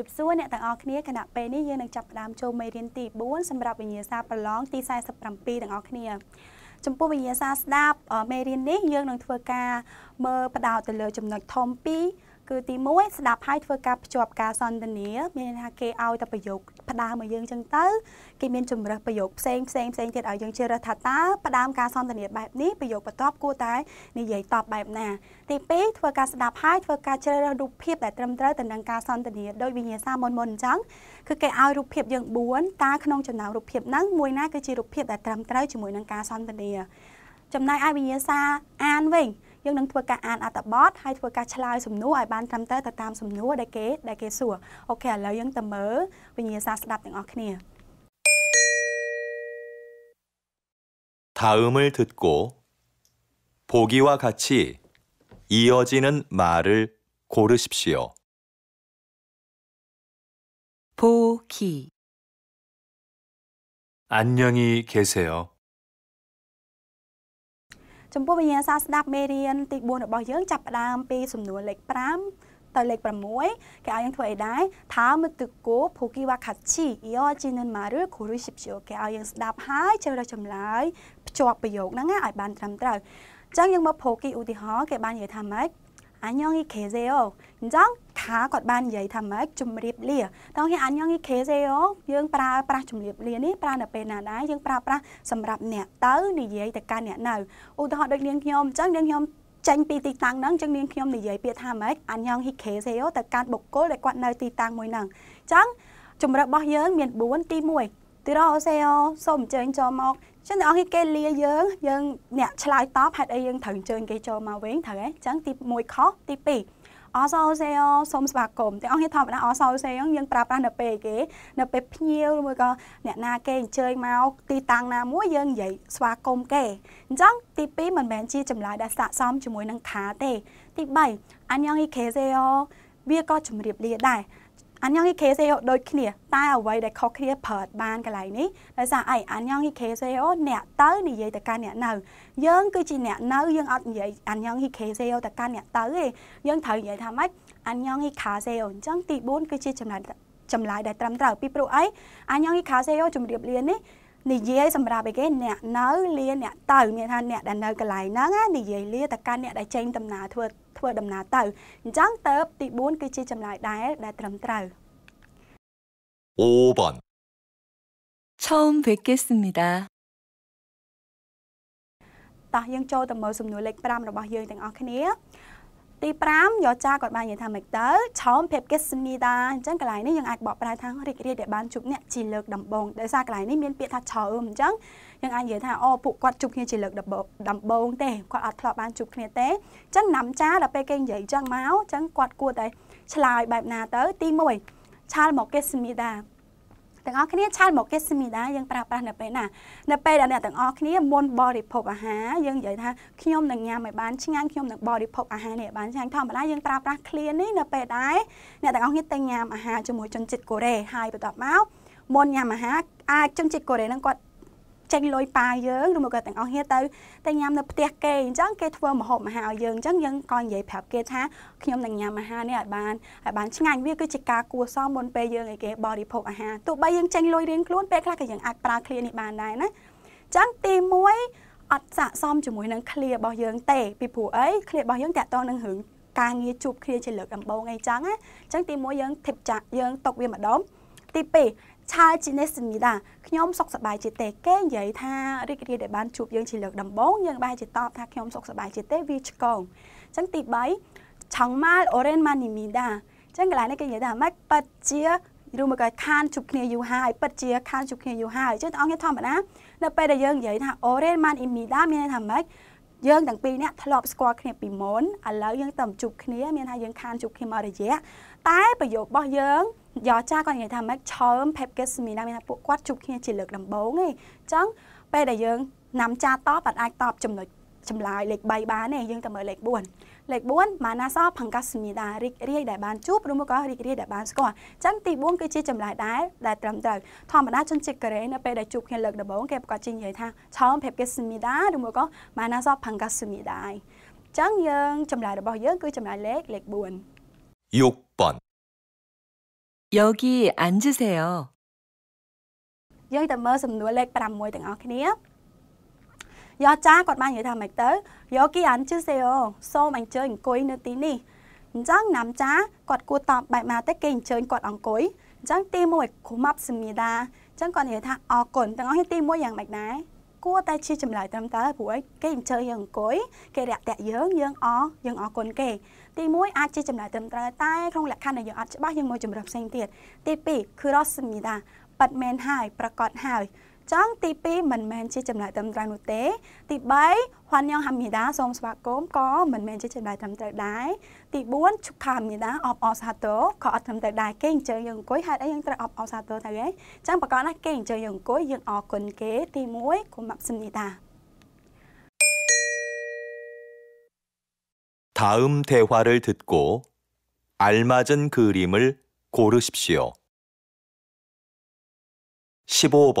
រាបសួរអ្នកទាំងអស់គ្នាគណៈពេលនេះ យើងនឹងចាប់ផ្ដើមចូលមេរៀនទី4សម្រាប់វិញ្ញាសាប្រឡងទី47ទាំងអស់គ្នាចំពោះវិញ្ញាសាស្ដាប់មេរៀននេះយើងនឹងធ្វើការ មើលផ្ដោតទៅលើ ចំណុចធំ2គឺទី1ស្ដាប់ហើយធ្វើការភ្ជាប់ការសន្ទនាមានថាគេឲ្យតែប្រយោគផ្ដើមមកយើងចឹងទៅគេមានជំរើសប្រយោគផ្សេងផ្សេងផ្សេងទៀតឲ្យយើងជ្រើសរើសថាតើផ្ដើមការសន្ទនាបែបនេះប្រយោគបន្ទាប់គួរតែនិយាយតបបែបណាទី2ធ្វើការស្ដាប់ហើយធ្វើការជ្រើសរើសរូបភាពដែលត្រឹមត្រូវទៅនឹងការសន្ទនាដោយវិញ្ញាសាមុនមុនអញ្ចឹងគឺគេឲ្យរូបភាពយើង4តើក្នុងចំណោមរូបភាពហ្នឹងមួយណាគឺជារូបភាពដែលត្រឹមត្រូវជាមួយនឹងការសន្ទនាចំណែកឯវិញ្ញាសាអានវិញยังนั่งทัวรการอ่านอัตบอสให้ทัวรการชลายสมนู้ไอ้บ้านทำเตอร์แตามสมนู้ได้เก๋ได้เก๋สัวโอเคแล้วยังเสมอวิญญาณศาสตร์ดับอย่างออกเนี่ย다음을듣고보기와같이이어지는말을고르십시오보기안녕히계세요ចំពោះវិញ្ញាសាស្ដាប់មេរៀនទី4របស់យើងចាប់ផ្ដើមពីសំណួរលេខ5ទៅលេខ6គេឲ្យយើងធ្វើអីដែរថាមឹកទឹកគោភូគីវ៉ាខាជីយោជីនិនម៉ាឬគូរីស៊ីបជូគេឲ្យយើងស្ដាប់ហើយជ្រើសរើសចម្លើយភ្ជាប់ប្រយោគហ្នឹងឲ្យបានត្រឹមត្រូវអញ្ចឹងយើងមកភូគីឧទាហរណ៍គេបាននិយាយថាម៉េចអញ្ញងីខេសេអូអញ្ចឹងថាគាត់បាននិយាយថាម៉េចជំរាបលាតោះគេអញ្ញងីខេសេអូយើងប្រើប្រាស់ជំរាបលានេះប្រើនៅពេលណាដែរយើងប្រើប្រាស់សម្រាប់អ្នកទៅនិយាយទៅកាន់អ្នកនៅឧទាហរណ៍ដូចនាងខ្ញុំអញ្ចឹងនាងខ្ញុំចេញពីទីតាំងហ្នឹងចឹងនាងខ្ញុំនិយាយពាក្យថាម៉េចអញ្ញងហ៊ីខេសេអូទៅកាន់បុគ្គលដែលគាត់នៅទីតាំងមួយហ្នឹងចឹងជំរឿរបស់យើងមាន4ទី1ទីរ៉ូសេអូសូមអញ្ជើញចូលមកចឹងអ្នកអង្គគេលាយើងយើង អ្នកឆ្លើយតបហេតុអីយើងត្រូវអញ្ជើញគេចូលមកវិញត្រូវទេចឹងទី1ខុសទី2អសោសេអសូមស្វាគមន៍ទាំងអង្គធម្មតាអសោសេយើងប្រើប្រាស់នៅពេលគេនៅពេលភ្ញៀវឬក៏អ្នកណាគេអញ្ជើញមកទីតាំងណាមួយយើងនិយាយស្វាគមន៍គេអញ្ចឹងទី2មិនមែនជាចម្លើយដែលស័ក្តិសមជាមួយនឹងខាទេទី3អញ្ញងអ៊ីខេសេអវាក៏ជំរាបលាដែរអញ្ញងហីខេសេអូដូចគ្នាតែអ្វីដែលខុសគ្នាប្រើបានកន្លែងនេះដោយសារអីអញ្ញងហីខេសេអូអ្នកទៅនិយាយទៅកាន់អ្នកនៅ យើងគឺជាអ្នកនៅយើងអត់និយាយអញ្ញងហីខេសេអូទៅកាន់អ្នក ទៅទេយើងត្រូវនិយាយថាម៉េចអញ្ញងហីខាសេអូអញ្ចឹងទី4គឺជាចំណាយចម្លើយដែលត្រឹមត្រូវពីព្រោះអីអញ្ញងហីខាសេអូជំរាប លានេះនិយាយសម្រាប់អីគេអ្នកនៅលាអ្នកទៅមានថាអ្នកដែលនៅកន្លែងហ្នឹងណានិយាយលាទៅកាន់អ្នកដែលចេញដំណើរធ្វើធ្វើដំណើរទៅអញ្ចឹងតើបទី4គឺជាចម្លើយដែរដែលត្រឹមត្រូវ5번처음뵙겠습니다តោះយើងចូលទៅមើលសំណួរលេខ5របស់យើងទាំងអស់គ្នាទី5យកចាគាត់បាននិយាយថាមិនទៅឆោមភាពកេសមីតាអញ្ចឹងកន្លែងនេះយើងអាចបកប្រែថារីករាយដែលបានជួបអ្នកជាលើកដំបូងដោយសារកន្លែងនេះមានពាក្យថាឆោមអញ្ចឹងយើងអាចនិយាយថាអូពួកគាត់ជួបគ្នាជាលើកដំបូងទេគាត់អត់ធ្លាប់បានជួបគ្នាទេអញ្ចឹងណាំចាដល់ពេលគេនិយាយអញ្ចឹងមកអញ្ចឹងគាត់គួរតែឆ្លើយបែបណាទៅទី1ឆាលមកកេសមីតាទាំងអស់គ្នាឆានមកគេស្មីដែរយើងប្រើប្រាស់នៅពេលណានៅពេលដែលអ្នកទាំងអស់គ្នាមុនបរិភោគអាហារយើងនិយាយថាខ្ញុំនឹងញ៉ាំឲ្យបានឆ្ងាញ់ខ្ញុំនឹងបរិភោគអាហារនេះឲ្យបានឆ្ងាញ់ធម្មតាយើងប្រើប្រាស់ឃ្លានេះនៅពេលដែរអ្នកទាំងអស់គ្នាទៅញ៉ាំអាហារជាមួយជនជាតិកូរ៉េហើយបន្ទាប់មកមុនញ៉ាំអាហារអាចជនជាតិកូរ៉េនឹងគាត់ចេញលុយប៉ាយើងឬមកក៏ទាំងអស់គ្នាទៅតែញ៉ាំនៅផ្ទះគេអញ្ចឹងគេធ្វើម្ហូបអាហារឲ្យយើងអញ្ចឹងយើងក៏និយាយប្រាប់គេ ថាខ្ញុំនឹងញ៉ាំអាហារនេះឲ្យបានឲ្យបានឆ្ងាញ់វាគឺជាការគួរសមមុនពេលយើងឲ្យគេបរិភោគអាហារទោះបីយើងចេញលុយរៀងខ្លួនពេលខ្លះក៏យើងអាចប្រើឃ្លានេះបានដែរណាអញ្ចឹងទី1អត់ស័កសមជាមួយនឹងឃ្លារបស់យើងទេពីព្រោះអីឃ្លារបស់យើងតាក់ទងនឹងរឿងការងារជួបគ្នាជាលើកដំបូងអីចឹងណាអញ្ចឹងទី1យើងធីបចាក់យើងຕົកវាម្ដងទី2ឆាជីនេសនីតាខ្ញុំសុខសប្បាយជាទេគេនិយាយថារីករាយដែលបានជួបយើងជាលើកដំបូងយើងបែរជាតបថាខ្ញុំសុខសប្បាយជាទេវាឆ្កងអញ្ចឹងទី3ឆងម៉ាលអូរ៉េនម៉ានីមីតាអញ្ចឹងកន្លែងនេះគេនិយាយថាម៉េចប៉ាត់ជាឬមកខានជប់គ្នាយូរហើយពិតជា ខានជប់គ្នាយូរហើយចឹងអង្គធម្មតានៅពេលដែលយើងនិយាយថា orange man imida មានន័យថាម៉េចយើងទាំងពីរនាក់ធ្លាប់ស្គាល់គ្នាពីមុនឥឡូវយើងតែជួបគ្នា មានថាយើង ខានជួបគ្នាមករយៈតែប្រយោគរបស់យើងយកចាគាត់និយាយថាម៉េចឆើម Pepkes Seminar មានថាពួកគាត់ជួបគ្នាជាលើក ដំបូងឯងអញ្ចឹងពេលដែលយើងនាំចាតបអាចតបចំណុចចម្លើយលេខ3បានទេយើងតែមើលលេខ4លេខ4ម៉ាណាសអផង្កាសមីដារីករាយដែលបានជួបឬមកក៏រីករាយដែលបានស្គាល់អញ្ចឹងទី4គឺជាចម្លើយដែរដែលត្រឹមត្រូវធម្មតាជនជាតិកូរ៉េនៅពេលដែលជួបគ្នាលើកដំបូងគេប្រកាសជានិយាយថាឆោមប្រាប់គេសមីដាឬមកក៏ម៉ាណាសអផង្កាសមីដាអញ្ចឹងយើងចម្លើយរបស់យើងគឺចម្លើយលេខលេខ4 6번여기앉으세 요. យើងទៅមើលសំណួរលេខ6ទាំងអស់គ្នាយកចាគាត់បាននិយាយថាម៉េចទៅយកគីអានជឺសេអូសូមអញ្ជើញអង្គុយនៅទីនេះអញ្ចឹងណាំចាគាត់គួរតបបែបណាទេគេអញ្ជើញគាត់អង្គុយអញ្ចឹងទី1គុំប់សមីដាអញ្ចឹងគាត់និយាយថាអរគុណទាំងអស់គ្នាទី1យ៉ាងម៉េចដែរគួរតែជាចម្លើយត្រឹមត្រូវព្រោះគេអញ្ជើញយើងអង្គុយគេរាក់ទាក់យើងយើងអរយើងអរគុណគេទី1អាចជាចម្លើយត្រឹមត្រូវតែក្នុងលក្ខខណ្ឌដែលយើងអត់ច្បាស់យើងមកជំរឿផ្សេងទៀតទី2គឺរស់សមីដាប៉ាត់មែនហើយប្រកាសហើយចឹងទី2មិនមែនជាចម្លើយត្រឹមត្រូវនោះទេទី3ហួនញងហាមីដាសូមស្វាគមន៍ក៏មិនមែនជាចម្លើយត្រឹមត្រូវដែរទី4ឈុកខាមីដាអបអសាទរក៏អត់ត្រឹមត្រូវដែរគេអញ្ជើញយើងអង្គុយហេតុអីយើងត្រូវអបអសាទរទៅហីចឹងប្រកបណាគេអញ្ជើញយើងអង្គុយយើងអរគុណគេទី1គុំមកសំនីតា다음대화를듣고알맞은그림을고르십시 오. 15번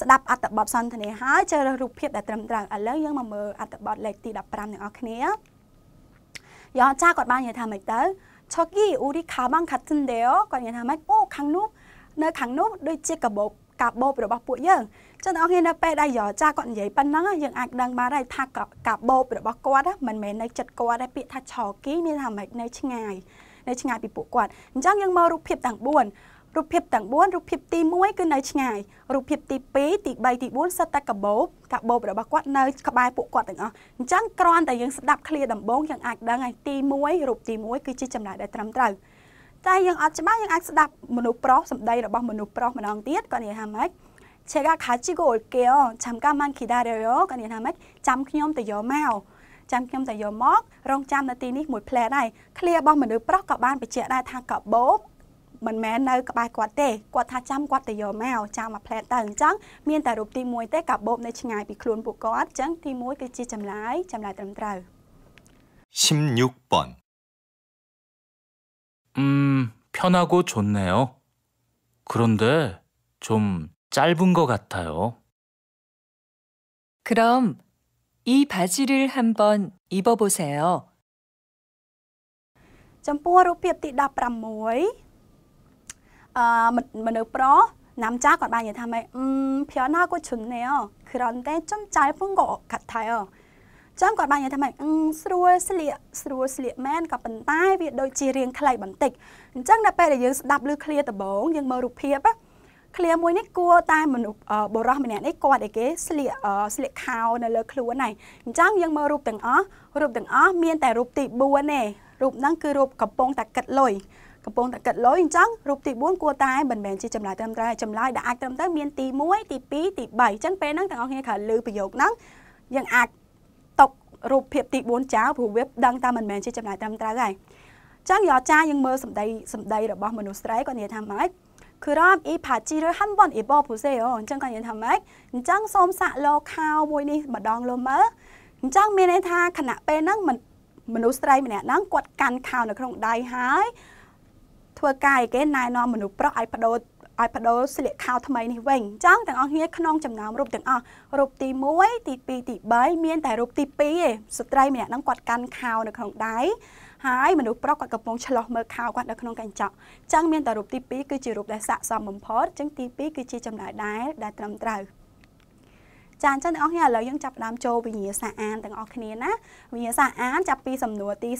ស្ដាប់អត្ថបទសន្ទនាហើយជ្រើសរើសរូបភាពដែលត្រឹមត្រូវឥឡូវយើងមកមើលអត្ថបទលេខទី15ទាំងអស់គ្នាយោចាគាត់បាននិយាយថាម៉េចទៅឆុកគីអ៊ូរីខាបាំងខាត់សិនដេគាត់និយាយថាម៉េចអូខាងនោះនៅខាងនោះដូចជាកបោបកាបូបរបស់ពួកយើងចឹងបងប្អូននៅពេលដែលយោចាគាត់និយាយប៉ុណ្ណឹងយើងអាចដឹងបានហើយថាកាបូបរបស់គាត់មិនមែននៅចិត្តគាត់ទេពាក្យថាឆគីមានថាម៉េចនៅឆ្ងាយនៅឆ្ងាយពីពួកគាត់អញ្ចឹងយើងមើលរូបភាពទាំង4រូបភាពទាំង4រូបភាពទី1គឺនៅឆ្ងាយរូបភាពទី2ទី3ទី4សិតតែកាបូបកាបូបរបស់គាត់នៅក្បែរពួកគាត់ទាំងអស់អញ្ចឹងគ្រាន់តែយើងស្ដាប់ឃ្លាដំបូងយើងអាចដឹងហើយទី1រូបទី1គឺជាចំណែកដែលត្រឹមត្រូវតែយើងអត់ច្បាស់យើងអាចស្ដាប់មនុស្សប្រុសសម្ដីរបស់មនុស្សប្រុសម្ដងទៀតគាត់និយាយថាម៉េច제가가지고올게 요. 잠깐만기다려 요. គាត់និយាយថាម៉េចចាំខ្ញុំទៅយកមកចាំខ្ញុំទៅយកមករងចាំនៅទីនេះមួយផ្លែដែរឃ្លារបស់មនុស្សប្រុសក៏បានបញ្ជាក់ដែរថាកាបូបមិនមែននៅក្បែរគាត់ទេគាត់ថាចាំគាត់ទៅយកមកចាំមកផ្លែតទៅអញ្ចឹងមានតែរូបទី1ទេកាបូបនៅឆ្ងាយពីខ្លួនពួកគាត់អញ្ចឹងទី1គឺជាចម្លើយចម្លើយត្រឹមត្រូវ16번 음, 편하고좋네 요. 그런데좀짧은것같아 요. 그럼이바지를한번입어보세 요. 점포រូបភាពទី16មនុស្សប្រុស남자គាត់បាននិយាយថាម៉េចអឺភ័ណ្ឌណាគាត់ជុនណែគ្រាន់តែចំចៃពងក៏កាត់ថៃអចាំគាត់បាននិយាយថាម៉េចអឺស្រួលស្លៀកស្រួលស្លៀកមែនក៏ប៉ុន្តែវាដូចជារាងខ្លីបន្តិចអញ្ចឹងដល់ពេលដែលយើងស្ដាប់ឮឃ្លាដំបងយើងមើលរូបភាពណាឃ្លាមួយនេះគួរតែមនុស្សបុរសម្នាក់នេះគាត់ឯគេស្លៀកស្លៀកខោនៅលើខ្លួនហើយអញ្ចឹងយើងមើលរូបទាំងអស់រូបទាំងអស់មានតែរូបទី4ទេរូបហ្នឹងគឺរូបកំពុងតែកឹតលុយកំពុងតែគិតលុយអញ្ចឹងរូបទី4គួរតែមិនមែនជាចម្លើយត្រឹមត្រូវចម្លើយដែលអាចត្រឹមត្រូវមានទី1ទី2ទី3អញ្ចឹងពេលហ្នឹងទាំងអស់គ្នាត្រូវលើប្រយោគហ្នឹងយើងអាចຕົករូបភាពទី4ចោលព្រោះវាដឹងតែមិនមែនជាចម្លើយត្រឹមត្រូវហើយចឹងយកចាយើងមើលសម្ដីសម្ដីរបស់មនុស្សស្រីគាត់និយាយថាម៉េចគឺរ៉មអ៊ីផាជីរហាន់បនអ៊ីបោពូសេអូអញ្ចឹងគាត់និយាយថាម៉េចអញ្ចឹងសូមសាក់លោខោមួយនេះម្ដងលោមើអញ្ចឹងមានន័យថាខណៈពេលហ្នឹងមនុស្សស្រី ម្នាក់ហ្នឹងគាត់កាន់ខោនៅក្នុងដៃហើយធ្វើការអីគេណែនាំមនុស្សប្រុសឲ្យបដូរឲ្យបដូរស្លៀកខោថ្មីនេះវិញអញ្ចឹងទាំងអស់គ្នាក្នុងចំណោមរូបទាំងអស់រូបទី1ទី2ទី3មាន តែរូបទី2ទេស្ត្រីម្នាក់ហ្នឹងគាត់កាន់ខោនៅក្នុងដៃហើយមនុស្សប្រុសគាត់កំពុងឆ្លោះមើលខោគាត់នៅក្នុងកញ្ចក់អញ្ចឹងមានតែរូបទី2គឺជារូបដែលស័ក្តិសមបំផុតអញ្ចឹងទី2គឺជាចំណាយដែរដែលត្រឹមត្រូវចាអញ្ចឹងអ្នកនរគ្នាឥឡូវយើងចាប់ដើមចូលវិញ្ញាសាអានទាំងអស់គ្នាណាវិញ្ញាសាអានចាប់ពីសំណួរទី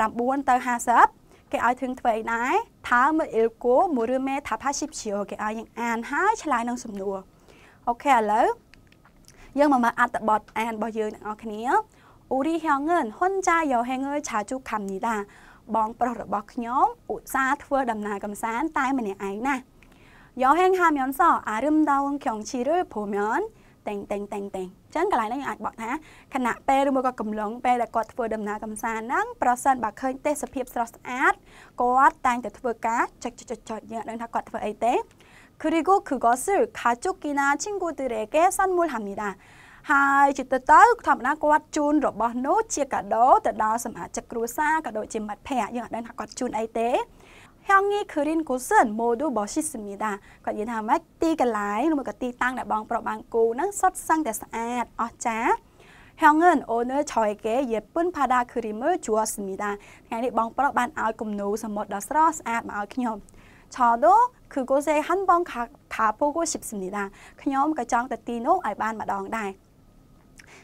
49ទៅ50គេឲ្យធឹងធ្វើអីដែរថាមើលអ៊ីលគូមួយរឿងមេថាផាស៊ីបជាគេឲ្យយើងអានហើយឆ្លើយនឹងសំណួរអូខេឥឡូវយើងមកមើលអត្ថបទអានរបស់យើងទាំងអស់គ្នាអ៊ូរីហងើនហ៊ុនចាយោហេងើឆាជូខំនេះដែរបងប្រុសរបស់ខ្ញុំឧស្សាហ៍ធ្វើដំណើរកំសាន្តតែម្នាក់ឯងណាយោហេងហាមយ៉នសអារឹមដងខ្យងឈីរព្រមយ៉នតែងតែងតែងតែងអញ្ចឹងកន្លែងនេះយើងអាចបកថាខណៈពេលឬមួយក៏កំឡុងពេលដែលគាត់ធ្វើដំណើរកំសាន្តហ្នឹងប្រសិនបើឃើញទេសភាពស្រស់ស្អាតគាត់តែងតែធ្វើការចុចចុចចុចយើងដឹងថាគាត់ធ្វើអីទេ그리고그것을가족이나친구들에게선물합니 다. ហើយជាទៅទៅធម្មតាគាត់ជូនរបស់នោះជាកាដូទៅដល់សមាជិកគ្រួសារក៏ដូចជាមិត្តភ័ក្តិយើងអត់ដឹងថាគាត់ជូនអីទេ향이그린곳은모두멋있습니 다. គាត់និយាយថាម៉េចទីកន្លែងឬមួយក៏ទីតាំងដែលបងប្រុសបានគូហ្នឹងសុទ្ធសឹងតែស្អាតអស្ចារ្យ형은오늘저에게예쁜바다그림을주었습니 다. ថ្ងៃនេះបងប្រុសបានឲ្យគំនូសមុទ្រដ៏ស្រស់ស្អាតមកឲ្យខ្ញុំ저도그곳에한번 가, 가보고싶습니 다. ខ្ញុំក៏ចង់ទៅទីនោះឲ្យបានម្ដងដែរ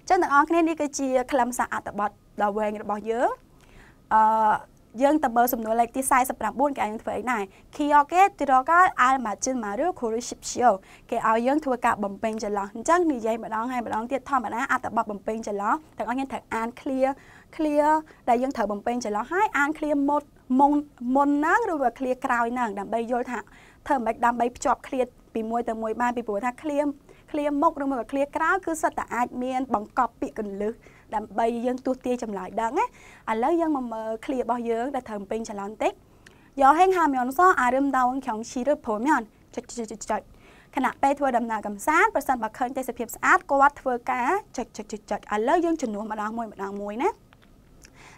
ចឹងទាំងអស់គ្នានេះគឺជាខ្លឹមសារអត្ថបទដ៏វែងរបស់យើងអឺយើងតើបើសំណួរលេខទី49គេឲ្យយើងធ្វើអីដែរ Kyoge Tiroga Almajin Maru Kurishipshio គេឲ្យយើងធ្វើការបំពេញចន្លោះអញ្ចឹងនិយាយម្ដងហើយម្ដងទៀតធម្មតាអត្ថបទបំពេញចន្លោះទាំងអស់គ្នាត្រូវអាន clear clear ដែលយើងត្រូវបំពេញចន្លោះហើយអាន clear មុតមុនមុនហ្នឹងឬក៏ clear ក្រោយហ្នឹងដើម្បីយល់ថាធ្វើមិនដើម្បីភ្ជាប់ clear ពីមួយទៅមួយបានពីព្រោះថា clear clear មុខឬមក clear ក្រោយគឺសិតតែអាចមានបង្កប់ពាក្យកន្លឹះដើម្បីយើងទស្សទាយចម្លើយដឹងណាឥឡូវយើងមកមើលឃ្លារបស់យើងដែលត្រូវពេញចលនតិចយោហេងហាមយនសអារឹមដងខំឈីរឹបព្រមយនចុចចុចចុចខណៈពេលធ្វើដំណើរកំសាន្តប្រសិនបើឃើញទេសភាពស្អាតគាត់ធ្វើការចុចចុចចុចឥឡូវយើងជំនួសម្ដងមួយម្ដងមួយណា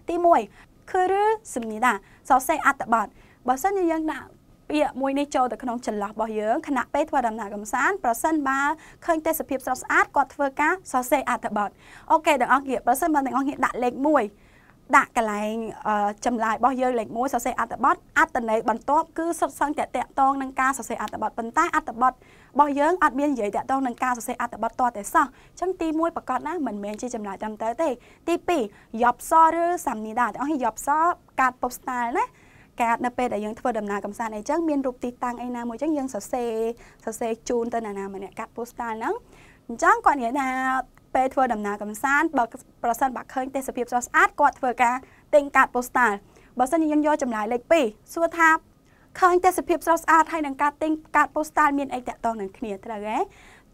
ទី1គឺរឺសំនីដាសរសេរអត្ថបទបើសិនជាយើងដាក់ពាក្យមួយនេះចូលទៅក្នុងចន្លោះរបស់យើងខណៈពេលធ្វើដំណើរកំសាន្តប្រសិនបើឃើញទេសភាពស្រស់ស្អាតគាត់ធ្វើការសរសេរអត្ថបទអូខេទាំងអស់គ្នាប្រសិនបើទាំងអស់គ្នាដាក់លេខ1ដាក់កន្លែងចម្លើយរបស់យើងលេខ1សរសេរអត្ថបទអត្តន័យបន្ទាប់គឺសុទ្ធសឹងតែតកតងនឹងការសរសេរអត្ថបទប៉ុន្តែអត្ថបទរបស់យើងអត់មាននិយាយតកតងនឹងការសរសេរអត្ថបទតតែសោះអញ្ចឹងទី1ប្រកាសណាមិនមែនជាចម្លើយត្រឹមត្រូវទេទី2យប់សឬសាមនីដាទាំងអស់គ្នាយប់សកាត់ post style ណាកាតនៅពេលដែលយើងធ្វើដំណើរកំសាន្តអីចឹងមានរូបទីតាំងអីណាមួយចឹងយើងសរសេរសរសេរជូនទៅណាណាម្នាក់កាត់ postal ហ្នឹងអញ្ចឹងគាត់និយាយថាពេលធ្វើដំណើរកំសាន្តបើប្រសិនបើឃើញទេសភាពស្រស់ស្អាតគាត់ធ្វើការទិញកាត postal បើសិនជាយើងយកចម្លើយលេខ2សួរថាឃើញទេសភាពស្រស់ស្អាតហើយនឹងការទិញកាត postal មានអីតាក់ទងនឹងគ្នាត្រូវទេ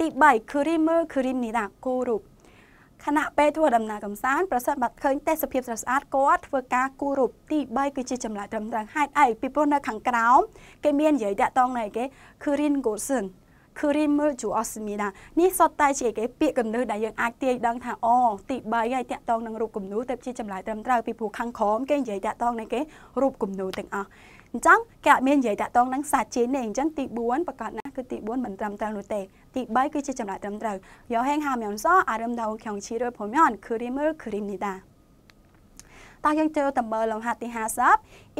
ទី3គឺ Rimer Krim Nida គូរូបខណៈពេលធ្វើដំណើរកំសាន្តប្រសិនបើឃើញទេសភាពស្រស់ស្អាតគាត់ធ្វើការគូររូបទី3គឺជាចម្លើយត្រឹមត្រូវហេតុអីពីព្រោះនៅខាងក្រោមគេមាននិយាយតាក់តងនៅគេគឺ Rin Gosen គឺរីមើលជូអស្មីណានេះសតតែជាគេពាក្យកំណឺដែលយើងអាចទាយដឹងថាអូទី3ហើយតាក់តងនឹងរូបគំនូទៅជាចម្លើយត្រឹមត្រូវពីព្រោះខាងក្រោមគេនិយាយតាក់តងនឹងគេរូបគំនូទាំងអស់អញ្ចឹងគេអត់មាននិយាយតាក់តងនឹងសាច់ជេនទេអញ្ចឹងទី4ប្រកាសណាគឺទី4មិនត្រឹមត្រូវនោះទេទី3គឺជាចម្លើយត្រឹមត្រូវ여행하면서아름다운경치를보면그림을그립니 다. 딱형태로덤벌렁하티하삽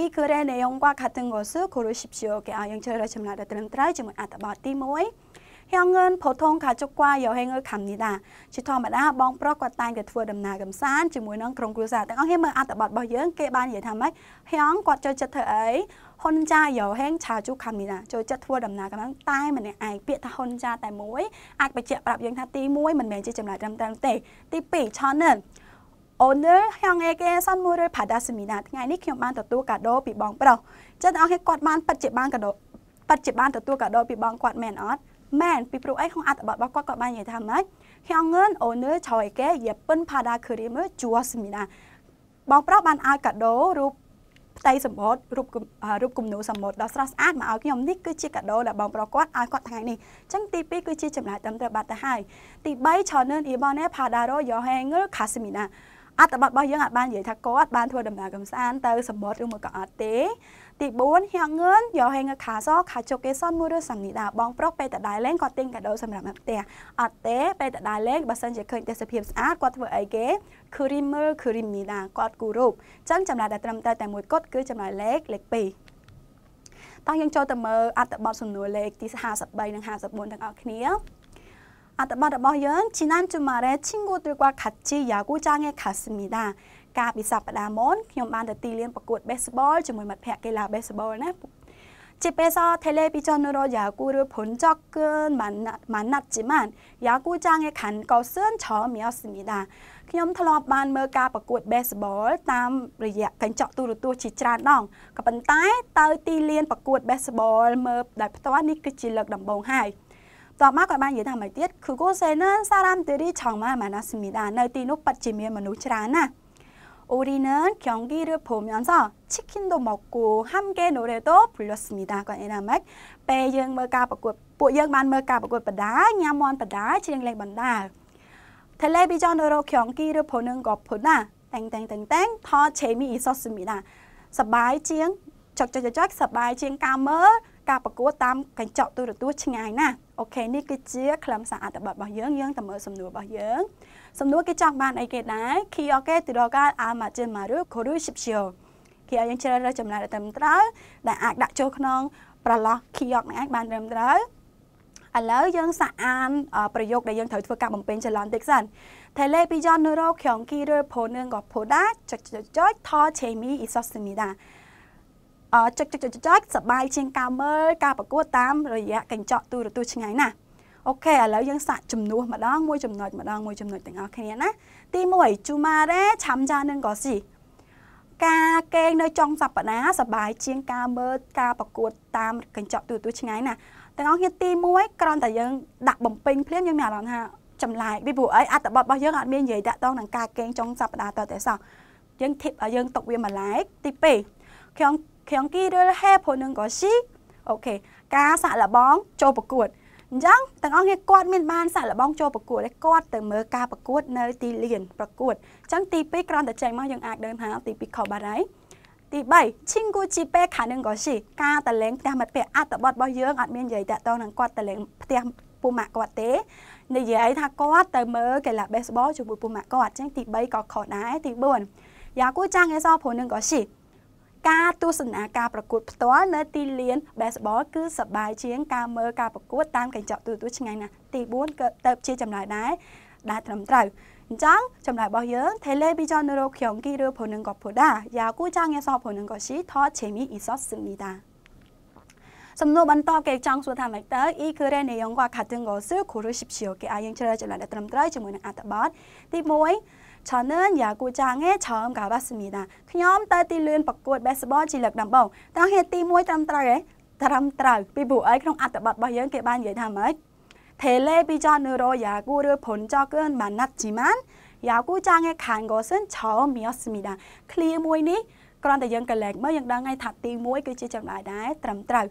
이글의내용과같은것을고르십시 오. 영철을점나다들은트라이질문아따바티모이형은보통가족과여행을갑니 다. 지토마다멍프럭과땅에투어덤나금산지문은그런그룹사땅형은아따바티뭐형께반예탐하이형과저저터에ហ៊ុនចាយោហេងឆាជូខាមីណាចូលចិត្តធ្វើដំណើរកម្លាំងតែម្នាក់ឯងពាក្យថាហ៊ុនចាតែមួយអាចបញ្ជាក់ប្រាប់យើងថាទី1មិនមែនជាចំណាយត្រឹមត្រូវទេទី2 channel owner ហងអេកេសាន់មួយរយផាដាសេមីណាថ្ងៃនេះខ្ញុំបានទទួលកាដូពីបងប្រុសចឹងអរគុណគាត់បានពិតជាបានកាដូពិតជាបានទទួលកាដូពីបងគាត់មែនអត់មែនពីព្រោះអីក្នុងអត្ថបទរបស់គាត់គាត់បាននិយាយថាម៉េចខ្ញុំងឿនអូនើឆយគេយេពិនផាដាឃើរីមើជួសមីណាបងប្រុសបានឲ្យកាដូរូបផ្ទៃសម្បត្តិរូបរូបគំនូសម្បត្តិដ៏ស្រស់ស្អាតមកឲ្យខ្ញុំនេះគឺជាកាដូដែលបងប្រុសគាត់ឲ្យគាត់ថ្ងៃនេះអញ្ចឹងទី2គឺជាចំណាយតាមត្រូវបាត់ទៅហើយទី3ឆនឺនអ៊ីបនេផាដារ៉ូយ៉ូហេងឺខាសមីណាអត្តបទរបស់យើងអាចបាននិយាយថាគាត់បានធ្វើដំណើរកំសាន្តទៅសម្បត្តិឬមួយក៏អត់ទេទី4ហៀងងឿនយកហេងខាសខាជុកគេសនមួយឬសានីដាបងប្រុសពេលតដៃលេងគាត់ទិញកាដូ សម្រាប់មកផ្ទះអត់ទេពេលតដៃលេងបើសិនជាឃើញទេសភាពស្អាតគាត់ធ្វើអីគេ creamer creamida គាត់គូររូបអញ្ចឹងចម្លើយដែលត្រឹមត្រូវតែមួយគត់គឺចម្លើយលេខលេខ2តោះយើងចូលទៅមើលអត្ថបទសំណួរលេខទី53និង54ទាំងអស់គ្នា អត្ថបទរបស់យើងជីណានជូម៉ារ៉េឈីងគូទ្រគួតខាត់ជីយ៉ាគូចាងេខាស្មីដាកាលពីសប្តាហ៍មុនខ្ញុំបានទៅទីលានប្រកួត baseball ជាមួយមិត្តភ័ក្តិកីឡា baseball ណាជាពេលសថេលេពីចនរយ៉ាគូរផុនចកគនបានបានណាត់ជីម៉ានយ៉ាគូចាងឯខាន់កោសឿនឆមៀសមីដាខ្ញុំធ្លាប់បានមើលការប្រកួត baseball តាមរយៈកញ្ចក់ទូរទស្សន៍ជាច្រើនដងក៏ប៉ុន្តែទៅទីលានប្រកួត baseball មើលដោយផ្ទាល់នេះគឺជាលើក ដំបូងហើយតបមកក៏បាននិយាយថាមួយទៀតគឺគូសេនសារ៉ាំទេរីឆងម៉ាម៉ាណាសមីដានៅទីនោះប៉ັດជាមានមនុស្សច្រើនណាស់우리는경기를보면서치킨도먹고함께노래도불렀습니 다. còn đây là mấy bè dương mơ ca bạc cuộc bộ dương ban mơ ca bạc cuộc bà đá nhà mòn bà đá chỉ đang lên bàn đà 텔레비전으로경기를보는것보다땡땡땡땡더재미있었습니 다. សប្បាយជាងចុចចុចចុចសប្បាយជាងការមើលការប្រកួតតាមកញ្ចក់ទូរទស្សន៍ឆ្ងាយណាស់អូខេនេះគឺជាខ្លឹមសារអត្ថបទរបស់យើងយើងទៅមើលសំណួររបស់យើងសំណួរគេចង់បានអីគេដែរ Kyoke Tirogal Almajin Maru Koru Shipshio គេឲ្យយើងជ្រើសរើសចម្លើយដែលត្រឹមត្រូវដែលអាចដាក់ចូលក្នុងប្រឡោះ Kyok នេះអាចបានត្រឹមត្រូវឥឡូវយើងសាកអានប្រយោគដែលយើងត្រូវធ្វើការបំពេញចលនតិចសិន Television Neuro Kyongki Rer Poneng Gopoda ចុចចុចថឆេមីអ៊ីសូសមីដាចុចចុចចុចចុចសបាយជាងការមើលការប្រកួតតាមរយៈកញ្ចក់ទូរទស្សន៍ឆ្ងាយណាស់អូខេឥឡូវយើងសាក ចំនួនម្ដងមួយចំណុចម្ដងមួយចំណុចទាំងអស់គ្នាណាទី1ជូម៉ារ៉េឆាំចានឹងកោស៊ីការកេងនៅចុងសប្ដាហ៍សបាយជាងការមើលការប្រកួតតាមកញ្ចក់ទូរទស្សន៍ឆ្ងាយណាទាំងអស់គ្នាទី1គ្រាន់តែយើងដាក់បំពេញភ្លាមយើងមានអារម្មណ៍ថាចម្លែកពីព្រោះអីអត្ថបទរបស់យើងអត់មាននិយាយតាក់ទងនឹងការកេងចុងសប្ដាហ៍តតែសោះយើងធីបឲ្យយើងຕົកវាមួយឡែកទី2ខ្ញុំ경기를해보는것이오케이ការសាក់លបងចូលប្រកួតអញ្ចឹងទាំងអស់គ្នាគាត់មានបានសាក់លបងចូលប្រកួតហើយគាត់ទៅមើលការប្រកួតនៅទីលានប្រកួតអញ្ចឹងទី2គ្រាន់តែចេញមកយើងអាចដឹងថាទី2ខុសបាត់ហើយទី3ឈិងគូជីពេខានឹងក៏ស៊ីការតលែងផ្ទះមិត្តភ័ក្ដិអត្តបទរបស់យើងអត់មាននិយាយតាក់ទងនឹងគាត់តលែងផ្ទះពូម៉ាក់គាត់ទេនិយាយថាគាត់ទៅមើលកីឡា baseball ជាមួយពូម៉ាក់គាត់អញ្ចឹងទី3ក៏ខុសដែរទី4យ៉ាគូចាំងអេសអព្រោះនឹងក៏ស៊ីការទស្សនាការប្រកួតផ្ទាល់នៅទីលាន baseball គឺសប្បាយជាងការមើលការប្រកួតតាមកញ្ចក់ទូរទស្សន៍ឆ្ងាយណាស់ទី4ក៏ទៅជាចម្លើយដែរដែលត្រឹមត្រូវអញ្ចឹងចម្លើយរបស់យើង Television Neuro Kyongki ឬ Proneng Gopoda Yaku Chang Yeso Proneng Goshi Tho Chemi Isos Simnida សំណួរបន្តគេចង់សួរថាម៉េចទៅអ៊ីគឺរ៉េនៃយងវ៉ាខាទិងកោស៊ឺគូរូស៊ីបឈីអូគេអាចយើងជ្រើសចម្លើយដែលត្រឹមត្រូវជាមួយនឹងអត្ថបទទី1저는야구장에처음가봤습니 다. ខ្ញុំទៅទីលានប្រកួត baseball ជាលើកដំបូងត្រង់ហេតុទី1ត្រឹមត្រូវទេត្រឹមត្រូវពីព្រោះអីក្នុងអត្ថបទរបស់យើងគេបាននិយាយថាម៉េចថេលេពីចនឺរោយ៉ាគូឬផុនចកឿនបានណាត់ជីម៉ានយ៉ាគូចាងឯខាងកោសិនឆោមៀស្មីដាឃ្លាមួយនេះគ្រាន់តែយើងកលែកមើលយើងដឹងហើយថាទី1គឺជាចំណុចដែរត្រឹមត្រូវ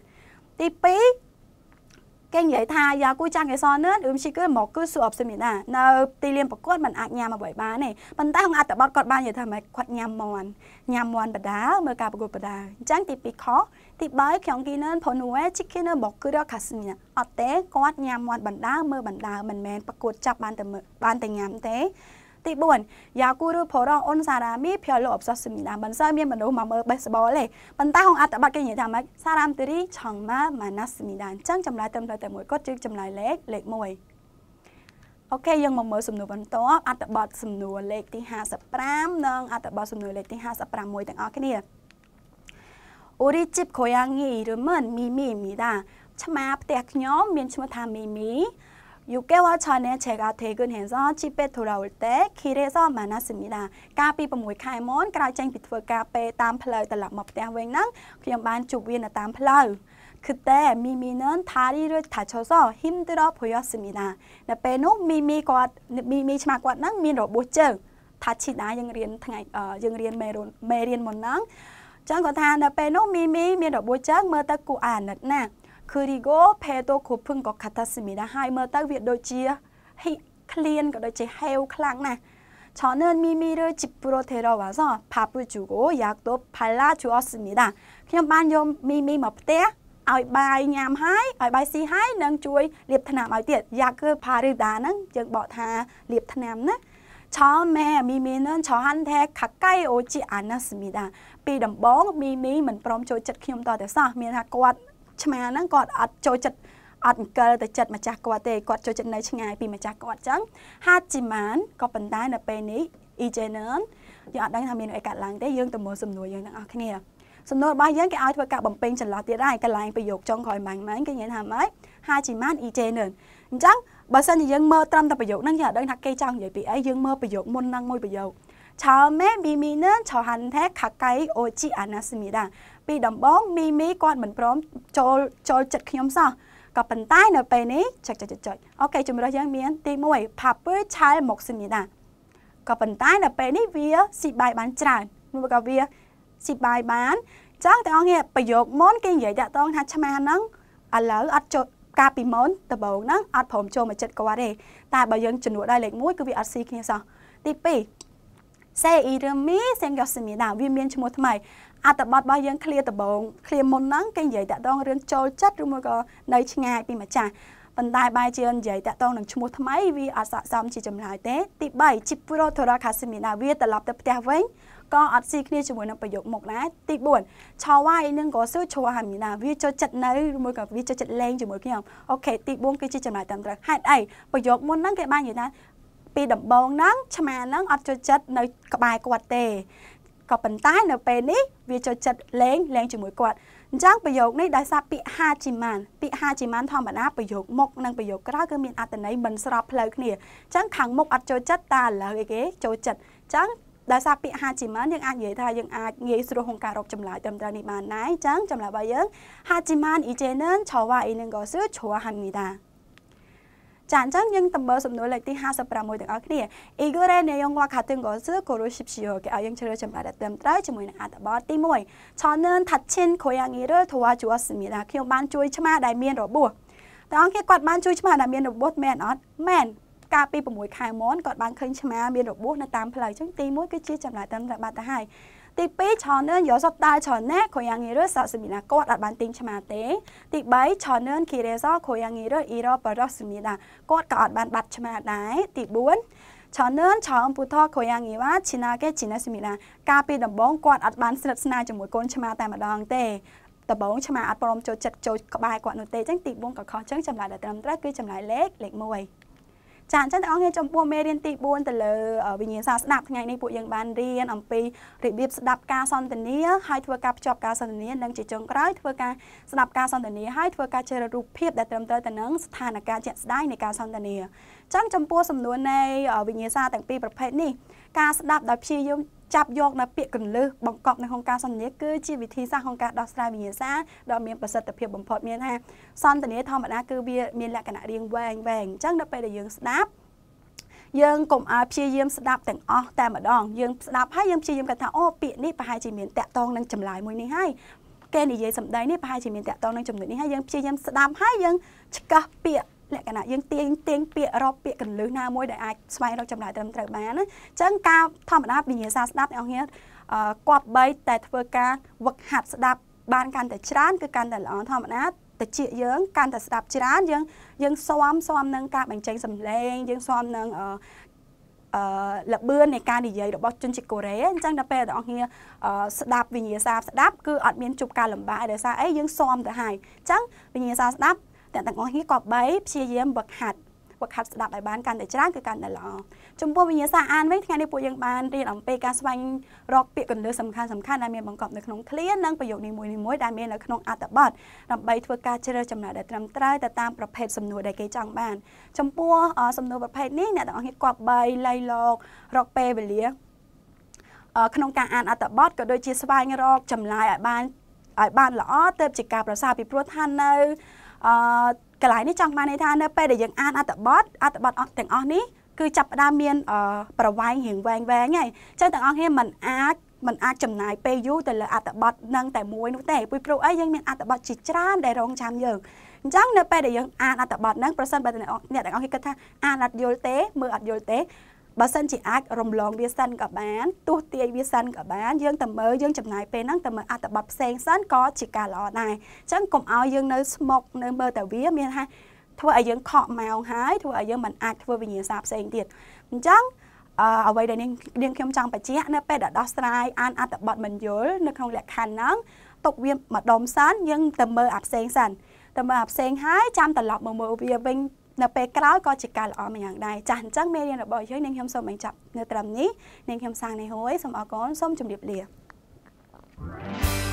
ទី2គេនិយាយថាយ៉ាគូចាំងកេសរនឹងអ៊ឹមឈីគឺមកគឺសួរអបសេមីណានៅទីលានប្រកួតมันអាចញ៉ាំអ្វីបានទេប៉ុន្តែក្នុងអត្ថបទគាត់បាននិយាយថាម៉េចគាត់ញ៉ាំមន់ញ៉ាំមន់បដាមើលការប្រកួតបដាអញ្ចឹងទី2ខទី3ខ្ញុំគីណឺនផូនូវេឈីគីណឺមកគឺរកខាសេមីណាអត់ទេគាត់ញ៉ាំមន់បណ្ដាមើលបណ្ដាមិនមែនប្រកួតចាប់បានតែមើលបានតែញ៉ាំទេទី4យ៉ាគូឬផូរ៉ងអ៊ុនសារ៉ាមីភ័លអបសសមីដាមិនសូវមានមនុស្សមកមើលបេសបលទេប៉ុន្តែហងអត្តបទគេនិយាយថាម៉េចសារ៉ាមទីរីឆងម៉ាម៉ាណាសមីដាអញ្ចឹងចម្លើយត្រឹមត្រូវតែមួយគាត់គឺចម្លើយលេខលេខ1អូខេយើងមកមើលសំណួរបន្តអត្ថបទសំណួរលេខទី55និងអត្ថបទសំណួរលេខទី56មួយទាំងអស់គ្នាអូរីជីបខូយ៉ាងងីឬមិនមីមីមីដាឆ្មាផ្ទះខ្ញុំមានឈ្មោះថាមីមី6개월전에제가퇴근해서집에돌아올때길에서만났습니 다. 까비6개먼그라이쟁비트월까페땀플라이달라먹대왕낭그냥만족위에땀플라이그때미미는다리를다쳐서힘들어보였습니 다. 빼놓미미가미미치마과는민로못증다치나영리엔탕영리엔메론메리엔못낭ចឹងគាត់ថានៅពេលនោះមីមីមានរបួសចឹងមើលទៅគួរអាណិតណាស់그리고배도고픈것같았습니다ហើយមើលទៅវាដូចជាហិឃ្លានក៏ដូចជាហេវខ្លាំងណាស់저는미미를집으로데려와서밥을주고약도발라주었습니다ខ្ញុំបានយកមីមីមកផ្ទះឲ្យបាយញ៉ាំហើយឲ្យបាយស៊ីហើយនិងជួយលាបថ្នាំឲ្យទៀតយ៉ាងគឺផារីដាហ្នឹងយើងបកថាលាបថ្នាំណាឆោម៉ែមីមីនឹងឆោហាន់ថែខកៃអូជីអាណាស្មីដាពីដំបងមីមីមិនព្រមចូលចិត្តខ្ញុំតតែសោះមានថាគាត់ឆ្មាហ្នឹងគាត់អត់ចូលចិត្តអត់អង្កិលទៅចិត្តម្ចាស់គាត់ទេគាត់ចូលចិត្តនៅឆ្ងាយពីម្ចាស់គាត់អញ្ចឹងហាជីម៉ានក៏ប៉ុន្តែនៅពេលនេះ e-journal យើងអត់ដឹងថាមានអីកើតឡើងទេយើងទៅមើលសំណួរយើងទាំងអស់គ្នាសំណួររបស់យើងគេឲ្យធ្វើការបំពេញចន្លោះទៀតហើយកន្លែងប្រយោគចុងក្រោយម៉ាញ់ម៉ាញ់គេនិយាយថាម៉េចហាជីម៉ាន e-journal អញ្ចឹងបើសិនជាយើងមើលត្រឹមតែប្រយោគហ្នឹងយើងអត់ដឹងថាគេចង់និយាយពីអីយើងមើលប្រយោគមុនហ្នឹងមួយប្រយោគឆោមេមីមីនឹងឆោហាន់ថេខាកៃអូជីអាណាស៊ីមីដាពីដំបងមីមីគាត់មិនព្រមចូលចូលចិត្តខ្ញុំសោះក៏ប៉ុន្តែនៅពេលនេះចុចចុចចុចអូខេជំរើសយើងមានទី1 Paper Child Moximida ក៏ប៉ុន្តែនៅពេលនេះវាស៊ីបាយបានច្រើននោះក៏វាស៊ីបាយបានចឹងទាំងអស់គ្នាប្រយោគមុនគេនិយាយតាក់ទងថាឆ្មាហ្នឹងឥឡូវអត់ចុចកាលពីមុនដំបូងហ្នឹងអត់ព្រមចូលមកចិត្តគាត់ទេតែបើយើងជំនួសដល់លេខ1គឺវាអត់ស៊ីគ្នាសោះទី2សេអ៊ីរមីសេងយ៉ូសមីដាវាមានឈ្មោះថ្មីអត្តបទរបស់យើងឃ្លាដំបងឃ្លាមុនហ្នឹងគេនិយាយតាក់ទងរឿងចូលចិត្តឬមួយក៏នៅឆ្ងាយពីម្ចាស់ប៉ុន្តែបែរជានិយាយតាក់ទងនឹងឈ្មោះថ្មីវាអត់ស័ក្តិសមជាចម្លើយទេទី3 Chiprotera casimina វាត្រឡប់ទៅផ្ទះវិញក៏អត់ស៊ីគ្នាជាមួយនឹងប្រយោគមុខដែរទី4ឆវ៉ៃនឹងក៏សឺឆវ៉ាមីណាវាចូលចិត្តនៅឬមួយក៏វាចូលចិត្តលេងជាមួយខ្ញុំអូខេទី4គឺជាចំណាយតាមត្រូវហេតុអីប្រយោគមុនហ្នឹងគេបាននិយាយថាពីដំបងហ្នឹងឆ្មាហ្នឹងអត់ចូលចិត្តនៅ ក្បែរគាត់ទេក៏ប៉ុន្តែនៅពេលនេះវាចូលចិត្តលេងលេងជាមួយគាត់អញ្ចឹងប្រយោគនេះដោយសារពាក្យហាជីម៉ានពាក្យហាជីម៉ានធម្មតាប្រយោគមុខនិងប្រយោគក្រោយគឺមានអត្ថន័យមិនស្របផ្លូវគ្នាអញ្ចឹងខាងមុខអត់ចូលចិត្តតែឥឡូវអីគេចូលចិត្តអញ្ចឹងដោយសារពាក្យហាជីម៉ានយើងអាចនិយាយថាយើងអាចងាយស្រួលក្នុងការរកចម្លើយត្រឹមត្រូវនេះបានដែរអញ្ចឹងចម្លើយរបស់យើងហាជីម៉ានអ៊ីជេនិនឆវ៉ាអ៊ីនឹងក៏សឺឆវ៉ាហាមីតាចាអញ្ចឹងយើងតំបើសំណួរលេខទី56ទាំងអស់គ្នា Igore Neyong wa khateng go su koroshipshio គេឲ្យយើងជ្រើសចម្លើយដែលត្រឹមត្រូវជាមួយនឹងអត្ថបទទី1 Chonen Thatchin Koyangiro Thwa Juasimira ខ្ញុំបានជួយឆ្មាដែលមានរបួសតើអង្គគេគាត់បានជួយឆ្មាដែលមានរបួសមែនអត់មែនកាលពី6ខែមុនគាត់បានឃើញឆ្មា មានរបួសនៅតាមផ្លូវអញ្ចឹងទី1គឺជាចម្លើយត្រឹមត្រូវបាត់ទៅហើយទី2ច្រើននឿនយកសតដាច្រើនណាខូយ៉ាងងារសោសមីណាគាត់អត់បានទិញឆ្មាទេទី3ច្រើននឿនគីរេសោខូយ៉ាងងារអ៊ីរ៉ូបរ៉ូសមីណាគាត់ក៏អត់បានបាត់ឆ្មាដែរទី4ច្រើននឿនច្រើនពុទ្ធខូយ៉ាងីវ៉ាឈីណាគេជីណាសមីណាកាលពីដំបូងគាត់អត់បាន ស្រិតស្នាជាមួយកូនឆ្មាតែម្ដងទេដំបូងឆ្មាអត់ព្រមចូលចិត្តចូលក្បែរគាត់នោះទេអញ្ចឹងទី4ក៏ខុសអញ្ចឹងចម្លើយដែលត្រឹមត្រូវគឺចម្លើយលេខលេខ1ចាអញ្ចឹងទាំងអស់គ្នាចំពោះមេរៀនទី4ទៅលើវិញ្ញាសាស្ដាប់ថ្ងៃនេះពួកយើងបានរៀនអំពីរបៀបស្ដាប់ការសន្ទនាហើយធ្វើការភ្ជាប់ការសន្ទនានិងជាចុងក្រោយធ្វើការស្ដាប់ការសន្ទនាហើយធ្វើការជ្រើសរូបភាពដែលត្រឹមត្រូវទៅនឹងស្ថានភាពជាក់ស្ដែងនៃការសន្ទនាអញ្ចឹងចំពោះសំណួរនៃវិញ្ញាសាទាំងពីរប្រភេទនេះការស្ដាប់ដោយព្យាយាមចាប់យកនៅពាក្យកន្លឹះបង្កប់នៅក្នុងការសន្ទនាគឺជាវិធីសាស្ត្រក្នុងការដោះស្រាយវិញ្ញាសាដ៏មានប្រសិទ្ធភាពបំផុតមានថាសន្ទនាធម្មតាគឺវាមានលក្ខណៈរាងវែងវែងអញ្ចឹងដល់ពេលដែលយើងស្ដាប់យើងកុំឲ្យព្យាយាមស្ដាប់ទាំងអស់តែម្ដងយើងស្ដាប់ហើយយើងព្យាយាមគាត់ថាអូពាក្យនេះប្រហែលជាមានតាក់ទងនឹងចម្លើយមួយនេះហើយគេនិយាយសម្ដីនេះប្រហែលជាមានតាក់ទងនឹងចំណុចនេះហើយយើងព្យាយាមស្ដាប់ហើយយើងឆ្កឹះពាក្យលក្ខណៈយើងទាញទាញពាក្យរកពាក្យកន្លឹះណាមួយដែលអាចស្វែងរកចម្លើយត្រឹមត្រូវបានណាអញ្ចឹងការធម្មតាវិញ្ញាសាស្ដាប់អ្នកងារគប្បីតែធ្វើការវឹកហាត់ស្ដាប់បានកាន់តែច្រើនគឺកាន់តែល្អធម្មតាតិចយើងកាន់តែស្ដាប់ច្រើនយើងយើងស្វាមស្វាមនឹងការបញ្ចេញសំឡេងយើងស្វាមនឹងអឺលបឿននៃការនិយាយរបស់ជនជាតិកូរ៉េអញ្ចឹងដល់ពេលបងប្អូនស្ដាប់វិញ្ញាសាស្ដាប់គឺអត់មានជប់ការលំបាកដោយសារអីយើងស៊ាំទៅហើយអញ្ចឹងវិញ្ញាសាស្ដាប់អ្នកទាំងអស់គ្នាក៏បីព្យាយាមវឹកហាត់វឹកហាត់ស្ដាប់ឲ្យបានកាន់តែច្រើនគឺកាន់តែល្អចំពោះវិញ្ញាសាអានវិញថ្ងៃនេះពួកយើងបានរៀនអំពីការស្វែងរកពាក្យកន្លឹះសំខាន់សំខាន់ដែលមានបង្កប់នៅក្នុងឃ្លានិងប្រយោគនីមួយៗដែលមាននៅក្នុងអត្ថបទដើម្បីធ្វើការជ្រើសចំណាយដែលត្រឹមត្រូវទៅតាមប្រភេទសំណួរដែលគេចង់បានចំពោះសំណួរប្រភេទនេះអ្នកទាំងអស់គ្នាគប្បីលៃលករកពេលវេលាក្នុងការអានអត្ថបទក៏ដូចជាស្វែងរកចម្លើយឲ្យបានឲ្យបានល្អទៅជាការប្រសាពីព្រោះថានៅអឺកន្លែងនេះចង់បានន័យថានៅពេលដែលយើងអានអត្ថបទអត្ថបទទាំងអស់នេះគឺចាប់ផ្ដើមមាន ប្រវែងរៀងវែងវែងហើយអញ្ចឹងទាំងអស់គ្នាមិនអាចมันអាចចំណាយពេលយូរទៅលើអត្តបទនឹងតែមួយនោះទេពុយព្រោះអីយើងមានអត្តបទជាច្រើនដែលរងចាំយើងអញ្ចឹងនៅពេលដែលយើងអានអត្តបទហ្នឹងប្រសិនបើអ្នកទាំងអស់គ្នាគិតថា អានអត់យល់ទេមើលអត់យល់ទេបើសិនជាអាចរំលងវាសិនក៏បានទស្សទាយវាសិនក៏បានយើងទៅមើលយើងចំណាយពេលហ្នឹងទៅមើលអត្ថបទផ្សេងសិនក៏ជាការល្អដែរអញ្ចឹងកុំឲ្យយើងនៅស្មុកនៅមើលតែវាមានថាធ្វើឲ្យយើងខកម៉ោងហើយធ្វើឲ្យយើងមិនអាចធ្វើវិញ្ញាសាផ្សេងទៀតអញ្ចឹងអឺអ្វីដែលនាងខ្ញុំចង់បញ្ជាក់នៅពេលដែលដោះស្រាយអានអត្ថបទមិនយល់នៅក្នុងលក្ខខណ្ឌហ្នឹងទុកវាម្ដុំសិនយើងទៅមើលអាផ្សេងសិនតែមើលអាផ្សេងហើយចាំត្រឡប់មកមើលវាវិញនៅពេលក្រោយក៏ជាការល្អម្យ៉ាងដែរចាស់អញ្ចឹងមេរៀនរបស់យើងនាងខ្ញុំសូមបញ្ចប់នៅត្រឹមនេះនាងខ្ញុំសាងនេះហួយសូមអរគុណសូមជម្រាបលា thank you